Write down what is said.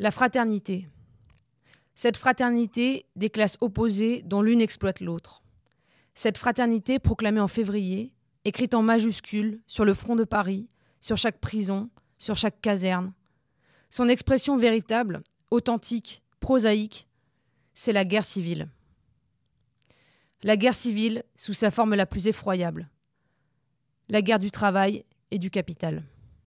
La fraternité. Cette fraternité des classes opposées dont l'une exploite l'autre. Cette fraternité proclamée en février, écrite en majuscules sur le front de Paris, sur chaque prison, sur chaque caserne. Son expression véritable, authentique, prosaïque, c'est la guerre civile. La guerre civile sous sa forme la plus effroyable. La guerre du travail et du capital.